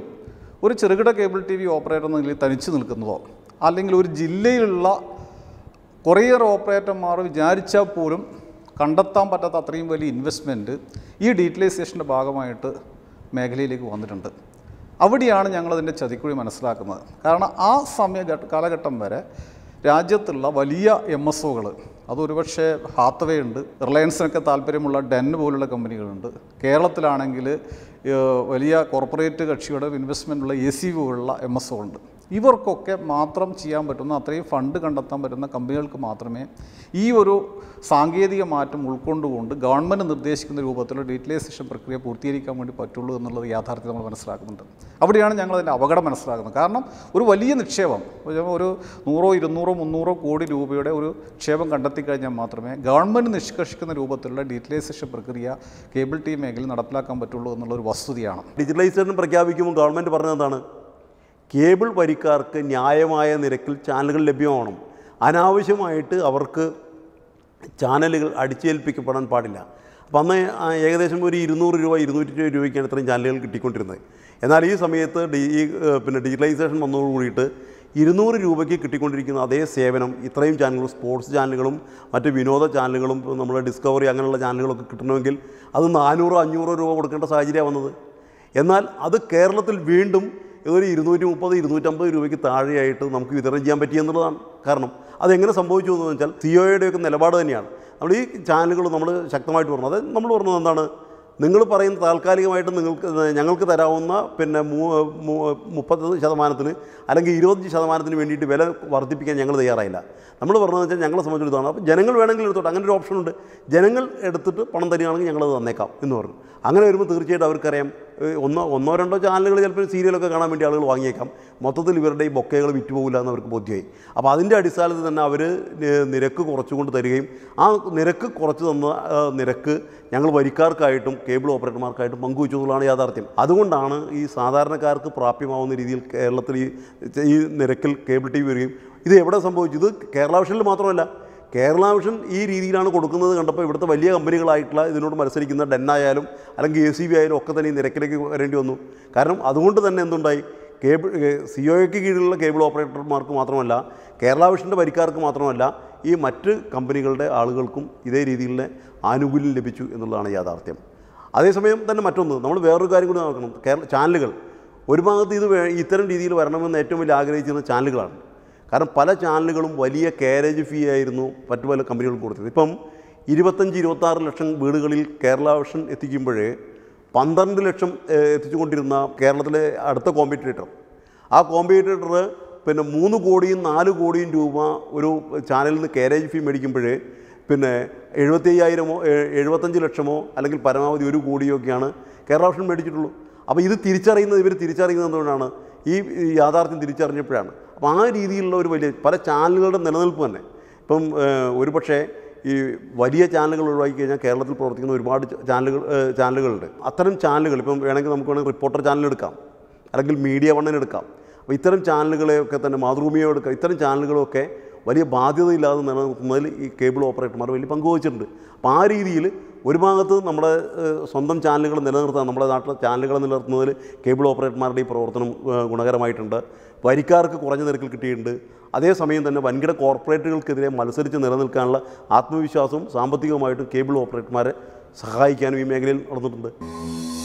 ഒരു ചെറുകിട കേബിൾ ടി വി ഓപ്പറേറ്റർ എന്ന തനിച്ച് നിൽക്കുന്നതോ അല്ലെങ്കിൽ ഒരു ജില്ലയിലുള്ള കുറേയേറെ ഓപ്പറേറ്റർമാർ വിചാരിച്ചാൽ പോലും കണ്ടെത്താൻ പറ്റാത്ത അത്രയും വലിയ ഇൻവെസ്റ്റ്മെൻറ്റ് ഈ ഡീറ്റലൈസേഷൻ്റെ ഭാഗമായിട്ട് മേഖലയിലേക്ക് വന്നിട്ടുണ്ട് അവിടെയാണ് ഞങ്ങളതിൻ്റെ ചതിക്കുഴി മനസ്സിലാക്കുന്നത് കാരണം ആ സമയ കാലഘട്ടം വരെ രാജ്യത്തുള്ള വലിയ എം എസ് ഒകൾ അതൊരുപക്ഷെ ഹാത്തവേ ഉണ്ട് റിലയൻസിനൊക്കെ താല്പര്യമുള്ള ഡെൻ പോലുള്ള കമ്പനികളുണ്ട് കേരളത്തിലാണെങ്കിൽ വലിയ കോർപ്പറേറ്റ് കക്ഷിയുടെ ഇൻവെസ്റ്റ്മെൻറ്റുള്ള എ സി പോലുള്ള എം എസ് ഒ ഉണ്ട് ഇവർക്കൊക്കെ മാത്രം ചെയ്യാൻ പറ്റുന്ന അത്രയും ഫണ്ട് കണ്ടെത്താൻ പറ്റുന്ന കമ്പനികൾക്ക് മാത്രമേ ഈ ഒരു സാങ്കേതിക മാറ്റം ഉൾക്കൊണ്ടുകൊണ്ട് ഗവൺമെൻറ് നിർദ്ദേശിക്കുന്ന രൂപത്തിലുള്ള ഡീറ്റലൈസേഷൻ പ്രക്രിയ പൂർത്തീകരിക്കാൻ വേണ്ടി പറ്റുള്ളൂ എന്നുള്ളത് യാഥാർത്ഥ്യം നമ്മൾ മനസ്സിലാക്കുന്നുണ്ട് അവിടെയാണ് ഞങ്ങൾ അതിൻ്റെ അപകടം മനസ്സിലാക്കുന്നത് കാരണം ഒരു വലിയ നിക്ഷേപം ഒരു നൂറോ ഇരുന്നൂറോ മുന്നൂറോ കോടി രൂപയുടെ ഒരു നിക്ഷേപം കണ്ടെത്തി കഴിഞ്ഞാൽ മാത്രമേ ഗവൺമെൻറ് നിഷ്കർഷിക്കുന്ന രൂപത്തിലുള്ള ഡീറ്റലൈസേഷൻ പ്രക്രിയ കേബിൾ ടി മേഖലയിൽ നടപ്പിലാക്കാൻ പറ്റുള്ളൂ എന്നുള്ളൊരു
ഒരു വസ്തുതയാണ് ഡിജിറ്റലൈസേഷൻ പ്രഖ്യാപിക്കുമ്പോൾ ഗവൺമെൻറ് പറഞ്ഞതാണ് കേബിൾ വരിക്കാർക്ക് ന്യായമായ നിരക്കിൽ ചാനലുകൾ ലഭ്യമാവണം അനാവശ്യമായിട്ട് അവർക്ക് ചാനലുകൾ അടിച്ചേൽപ്പിക്കപ്പെടാൻ പാടില്ല അപ്പോൾ അന്ന് ഏകദേശം ഒരു ഇരുന്നൂറ് രൂപ ഇരുന്നൂറ്റി ഇരുപത് രൂപയ്ക്കാണ് ഇത്രയും ചാനലുകൾ കിട്ടിക്കൊണ്ടിരുന്നത് എന്നാൽ ഈ സമയത്ത് ഡി ഈ പിന്നെ ഡിജിറ്റലൈസേഷൻ വന്നതോടുകൂടിയിട്ട് ഇരുന്നൂറ് രൂപയ്ക്ക് കിട്ടിക്കൊണ്ടിരിക്കുന്ന അതേ സേവനം ഇത്രയും ചാനലുകൾ സ്പോർട്സ് ചാനലുകളും മറ്റ് വിനോദ ചാനലുകളും നമ്മുടെ ഡിസ്കവറി അങ്ങനെയുള്ള ചാനലുകളൊക്കെ കിട്ടണമെങ്കിൽ അത് നാനൂറോ അഞ്ഞൂറോ രൂപ കൊടുക്കേണ്ട സാഹചര്യമാണ് വന്നത് എന്നാൽ അത് കേരളത്തിൽ വീണ്ടും ഒരു ഇരുന്നൂറ്റി മുപ്പത് ഇരുന്നൂറ്റമ്പത് രൂപയ്ക്ക് താഴെയായിട്ട് നമുക്ക് വിതരണം ചെയ്യാൻ എന്നുള്ളതാണ് കാരണം അതെങ്ങനെ സംഭവിച്ചു എന്ന് വെച്ചാൽ സിഒയുടെയൊക്കെ e നിലപാട് തന്നെയാണ് നമ്മൾ ഈ ചാനലുകൾ നമ്മൾ ശക്തമായിട്ട് പറഞ്ഞത് നമ്മൾ പറഞ്ഞത് എന്താണ് നിങ്ങൾ പറയുന്ന താൽക്കാലികമായിട്ട് നിങ്ങൾക്ക് ഞങ്ങൾക്ക് തരാവുന്ന പിന്നെ മുപ്പത് ശതമാനത്തിന് അല്ലെങ്കിൽ ഇരുപത് ശതമാനത്തിന് വേണ്ടിയിട്ട് വില വർദ്ധിപ്പിക്കാൻ ഞങ്ങൾ തയ്യാറായില്ല നമ്മൾ പറഞ്ഞതെന്ന് വെച്ചാൽ ഞങ്ങളെ സംബന്ധിച്ചിടത്തോളം അപ്പോൾ ജനങ്ങൾ വേണമെങ്കിൽ എടുത്തോട്ടെ അങ്ങനെ ഒരു ഓപ്ഷനുണ്ട് ജനങ്ങൾ എടുത്തിട്ട് പണം തരികയാണെങ്കിൽ ഞങ്ങളത് തന്നേക്കാം എന്ന് പറഞ്ഞു അങ്ങനെ വരുമ്പോൾ തീർച്ചയായിട്ടും അവർക്കറിയാം ഒന്നോ ഒന്നോ രണ്ടോ ചാനലുകൾ ചിലപ്പോൾ സീരിയലൊക്കെ കാണാൻ വേണ്ടി ആളുകൾ വാങ്ങിയേക്കാം മൊത്തത്തിൽ ഇവരുടെ ഈ ബൊക്കകൾ വിറ്റുപോകില്ല എന്ന് അവർക്ക് ബോധ്യമായി അപ്പോൾ അതിൻ്റെ അടിസ്ഥാനത്തിൽ തന്നെ അവർ നിരക്ക് കുറച്ചുകൊണ്ട് തരികയും ആ നിരക്ക് കുറച്ച് തന്ന നിരക്ക് ഞങ്ങൾ വരിക്കാർക്കായിട്ടും കേബിൾ ഓപ്പറേറ്റർമാർക്കായിട്ടും പങ്കുവച്ചു എന്നുള്ളതാണ് യാഥാർത്ഥ്യം അതുകൊണ്ടാണ് ഈ സാധാരണക്കാർക്ക് പ്രാപ്യമാവുന്ന രീതിയിൽ കേരളത്തിൽ ഈ നിരക്കിൽ കേബിൾ ടി വി വരികയും ഇത് എവിടെ സംഭവിച്ചു ഇത് കേരള വിഷനിൽ മാത്രമല്ല കേരള മിഷൻ ഈ രീതിയിലാണ് കൊടുക്കുന്നത് കണ്ടപ്പോൾ ഇവിടുത്തെ വലിയ കമ്പനികളായിട്ടുള്ള ഇതിനോട് മത്സരിക്കുന്ന ഡെന്നായാലും അല്ലെങ്കിൽ എ സി ബി ആയാലും ഒക്കെ തന്നെ ഈ നിരക്കിലേക്ക് വരേണ്ടി വന്നു കാരണം അതുകൊണ്ട് തന്നെ എന്തുണ്ടായി കേബിൾ സി കീഴിലുള്ള കേബിൾ ഓപ്പറേറ്റർമാർക്ക് മാത്രമല്ല കേരള മിഷൻ്റെ വരിക്കാർക്ക് മാത്രമല്ല ഈ മറ്റ് കമ്പനികളുടെ ആളുകൾക്കും ഇതേ രീതിയിലുള്ള ആനുകൂല്യം ലഭിച്ചു എന്നുള്ളതാണ് യാഥാർത്ഥ്യം അതേസമയം തന്നെ മറ്റൊന്ന് നമ്മൾ വേറൊരു കാര്യം കൂടി നോക്കണം കേരള ചാനലുകൾ ഒരു ഭാഗത്ത് ഇത് ഇത്തരം രീതിയിൽ വരണമെന്ന് ഏറ്റവും വലിയ ആഗ്രഹിച്ചിരുന്ന ചാനലുകളാണ് കാരണം പല ചാനലുകളും വലിയ കാരേജ് ഫീ ആയിരുന്നു മറ്റു പല കമ്പനികൾക്ക് കൊടുത്തത് ഇപ്പം ഇരുപത്തഞ്ച് ഇരുപത്താറ് ലക്ഷം വീടുകളിൽ കേരള വിഷൻ എത്തിക്കുമ്പോഴേ പന്ത്രണ്ട് ലക്ഷം എത്തിച്ചുകൊണ്ടിരുന്ന കേരളത്തിലെ അടുത്ത കോമ്പറ്റേറ്റർ ആ കോമ്പറ്റേറ്റർ പിന്നെ മൂന്ന് കോടിയും നാല് കോടിയും രൂപ ഒരു ചാനലിൽ നിന്ന് കാരേജ് ഫീ മേടിക്കുമ്പോഴേ പിന്നെ എഴുപത്തി അയ്യായിരമോ എഴുപത്തഞ്ച് ലക്ഷമോ അല്ലെങ്കിൽ പരമാവധി ഒരു കോടിയോ ഒക്കെയാണ് കേരള ഓപ്ഷൻ മേടിച്ചിട്ടുള്ളൂ അപ്പോൾ ഇത് തിരിച്ചറിയുന്നത് ഇവർ തിരിച്ചറിയുന്നത് എന്തുകൊണ്ടാണ് ഈ യാഥാർത്ഥ്യം തിരിച്ചറിഞ്ഞപ്പോഴാണ് അപ്പോൾ ആ രീതിയിലുള്ള ഒരു വലിയ പല ചാനലുകളുടെ നിലനിൽപ്പ് തന്നെ ഇപ്പം ഒരുപക്ഷേ ഈ വലിയ ചാനലുകൾ ഒഴിവാക്കി കഴിഞ്ഞാൽ കേരളത്തിൽ പ്രവർത്തിക്കുന്ന ഒരുപാട് ചാനലുകൾ ചാനലുകളുണ്ട് അത്തരം ചാനലുകൾ ഇപ്പം വേണമെങ്കിൽ നമുക്ക് വേണമെങ്കിൽ റിപ്പോർട്ടർ ചാനൽ എടുക്കാം അല്ലെങ്കിൽ മീഡിയ വണ്ണൻ എടുക്കാം അപ്പോൾ ഇത്തരം ചാനലുകളെയൊക്കെ തന്നെ മാതൃഭൂമിയോ എടുക്കാം ഇത്തരം ചാനലുകളൊക്കെ വലിയ ബാധ്യതയില്ലാതെ നിലനിർത്തുന്നതിൽ ഈ കേബിൾ ഓപ്പറേറ്റർമാർ വലിയ പങ്ക് വഹിച്ചിട്ടുണ്ട് അപ്പോൾ ആ രീതിയിൽ ഒരു ഭാഗത്ത് നമ്മുടെ സ്വന്തം ചാനലുകൾ നിലനിർത്താൻ നമ്മുടെ നാട്ടിലെ ചാനലുകൾ നിലനിർത്തുന്നതിൽ കേബിൾ ഓപ്പറേറ്റർമാരുടെ ഈ പ്രവർത്തനം ഗുണകരമായിട്ടുണ്ട് വരിക്കാർക്ക് കുറഞ്ഞ നിരക്കിൽ കിട്ടിയിട്ടുണ്ട് അതേസമയം തന്നെ വൻകിട കോർപ്പറേറ്റുകൾക്കെതിരെ മത്സരിച്ച് നിലനിൽക്കാനുള്ള ആത്മവിശ്വാസവും സാമ്പത്തികമായിട്ടും കേബിൾ ഓപ്പറേറ്റർമാരെ സഹായിക്കാനും ഈ മേഖലയിൽ നടന്നിട്ടുണ്ട്